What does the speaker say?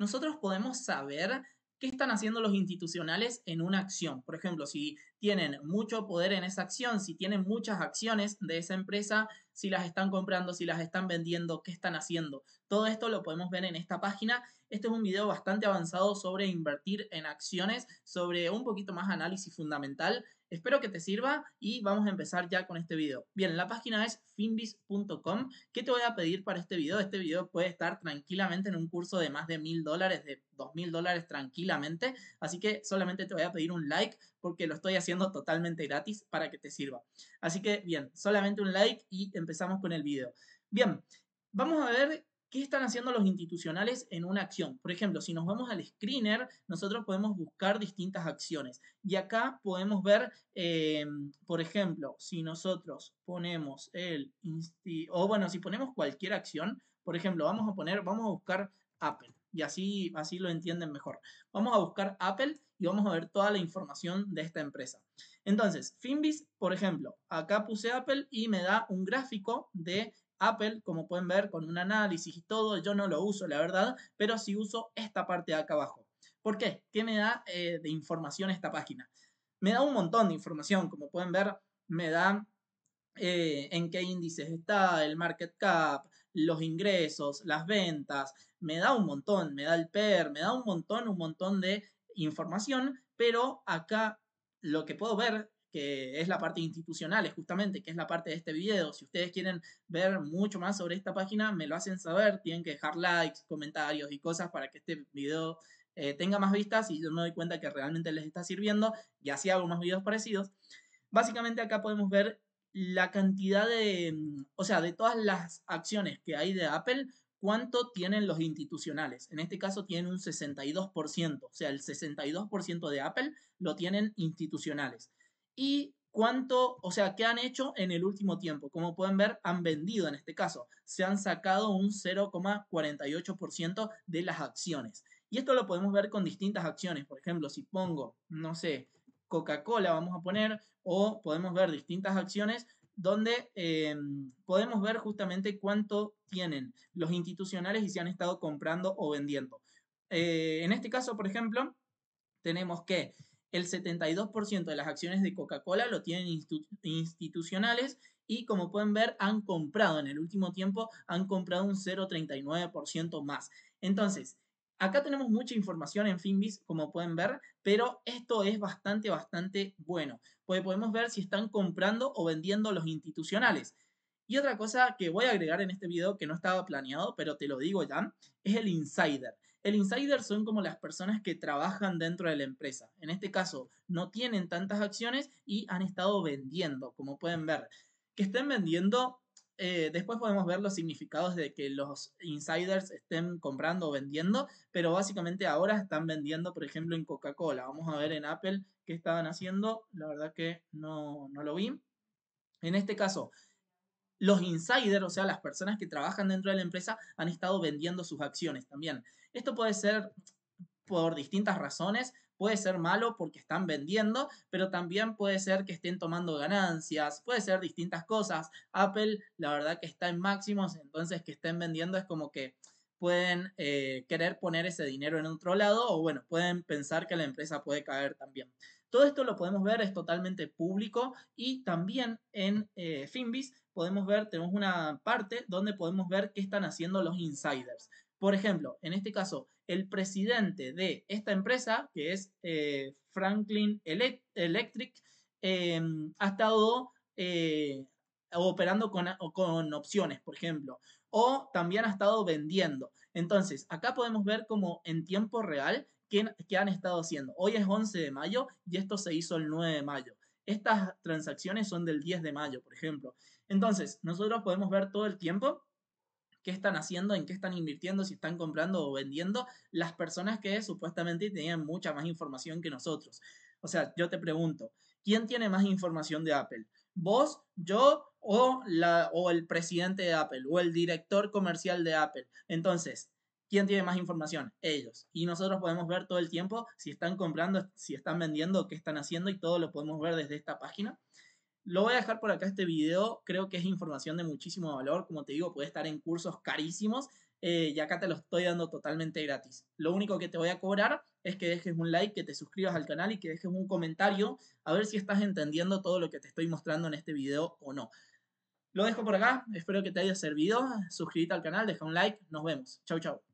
nosotros podemos saber qué están haciendo los institucionales en una acción. Por ejemplo, si tienen mucho poder en esa acción, si tienen muchas acciones de esa empresa, si las están comprando, si las están vendiendo, qué están haciendo. Todo esto lo podemos ver en esta página. Este es un video bastante avanzado sobre invertir en acciones, sobre un poquito más análisis fundamental. Espero que te sirva y vamos a empezar ya con este video. Bien, la página es finbis.com. ¿Qué te voy a pedir para este video? Este video puede estar tranquilamente en un curso de más de mil dólares, de dos mil dólares tranquilamente. Así que solamente te voy a pedir un like porque lo estoy haciendo siendo totalmente gratis para que te sirva. Así que bien, solamente un like y empezamos con el video. Bien, vamos a ver ¿Qué están haciendo los institucionales en una acción? Por ejemplo, si nos vamos al screener, nosotros podemos buscar distintas acciones. Y acá podemos ver, eh, por ejemplo, si nosotros ponemos el... O bueno, si ponemos cualquier acción, por ejemplo, vamos a poner, vamos a buscar Apple. Y así, así lo entienden mejor. Vamos a buscar Apple y vamos a ver toda la información de esta empresa. Entonces, Finbis, por ejemplo, acá puse Apple y me da un gráfico de Apple, como pueden ver, con un análisis y todo. Yo no lo uso, la verdad, pero sí uso esta parte de acá abajo. ¿Por qué? ¿Qué me da eh, de información esta página? Me da un montón de información, como pueden ver, me da eh, en qué índices está, el market cap, los ingresos, las ventas, me da un montón, me da el PER, me da un montón, un montón de información, pero acá lo que puedo ver que es la parte institucional, es justamente, que es la parte de este video. Si ustedes quieren ver mucho más sobre esta página, me lo hacen saber, tienen que dejar likes, comentarios y cosas para que este video eh, tenga más vistas y yo me doy cuenta que realmente les está sirviendo y así hago más videos parecidos. Básicamente acá podemos ver la cantidad de, mm, o sea, de todas las acciones que hay de Apple ¿Cuánto tienen los institucionales? En este caso tienen un 62%, o sea, el 62% de Apple lo tienen institucionales. ¿Y cuánto, o sea, qué han hecho en el último tiempo? Como pueden ver, han vendido en este caso. Se han sacado un 0,48% de las acciones. Y esto lo podemos ver con distintas acciones. Por ejemplo, si pongo, no sé, Coca-Cola, vamos a poner, o podemos ver distintas acciones donde eh, podemos ver justamente cuánto tienen los institucionales y si han estado comprando o vendiendo. Eh, en este caso, por ejemplo, tenemos que el 72% de las acciones de Coca-Cola lo tienen institucionales y como pueden ver han comprado en el último tiempo, han comprado un 0,39% más. Entonces, Acá tenemos mucha información en Finbis, como pueden ver, pero esto es bastante, bastante bueno, porque podemos ver si están comprando o vendiendo los institucionales. Y otra cosa que voy a agregar en este video que no estaba planeado, pero te lo digo ya, es el insider. El insider son como las personas que trabajan dentro de la empresa. En este caso, no tienen tantas acciones y han estado vendiendo, como pueden ver. Que estén vendiendo eh, después podemos ver los significados de que los insiders estén comprando o vendiendo, pero básicamente ahora están vendiendo, por ejemplo, en Coca-Cola. Vamos a ver en Apple qué estaban haciendo. La verdad que no, no lo vi. En este caso, los insiders, o sea, las personas que trabajan dentro de la empresa, han estado vendiendo sus acciones también. Esto puede ser por distintas razones puede ser malo porque están vendiendo, pero también puede ser que estén tomando ganancias, puede ser distintas cosas. Apple, la verdad que está en máximos, entonces que estén vendiendo es como que pueden eh, querer poner ese dinero en otro lado o bueno, pueden pensar que la empresa puede caer también. Todo esto lo podemos ver, es totalmente público y también en eh, Finbis podemos ver, tenemos una parte donde podemos ver qué están haciendo los insiders. Por ejemplo, en este caso, el presidente de esta empresa, que es eh, Franklin Electric, em, ha estado eh, operando con, opciones, por ejemplo, o también ha estado vendiendo. Entonces, acá podemos ver como en tiempo real qué han estado haciendo. Hoy es 11 de mayo y esto se hizo el 9 de mayo. Estas transacciones son del 10 de mayo, por ejemplo. Entonces, nosotros podemos ver todo el tiempo qué están haciendo, en qué están invirtiendo, si están comprando o vendiendo, las personas que supuestamente tenían mucha más información que nosotros. O sea, yo te pregunto, ¿quién tiene más información de Apple? ¿Vos, yo o, la, o el presidente de Apple o el director comercial de Apple? Entonces, ¿Quién tiene más información? Ellos. Y nosotros podemos ver todo el tiempo si están comprando, si están vendiendo, qué están haciendo y todo lo podemos ver desde esta página. Lo voy a dejar por acá este video, creo que es información de muchísimo valor, como te digo, puede estar en cursos carísimos eh, y acá te lo estoy dando totalmente gratis. Lo único que te voy a cobrar es que dejes un like, que te suscribas al canal y que dejes un comentario a ver si estás entendiendo todo lo que te estoy mostrando en este video o no. Lo dejo por acá, espero que te haya servido, suscríbete al canal, deja un like, nos vemos, chau chau.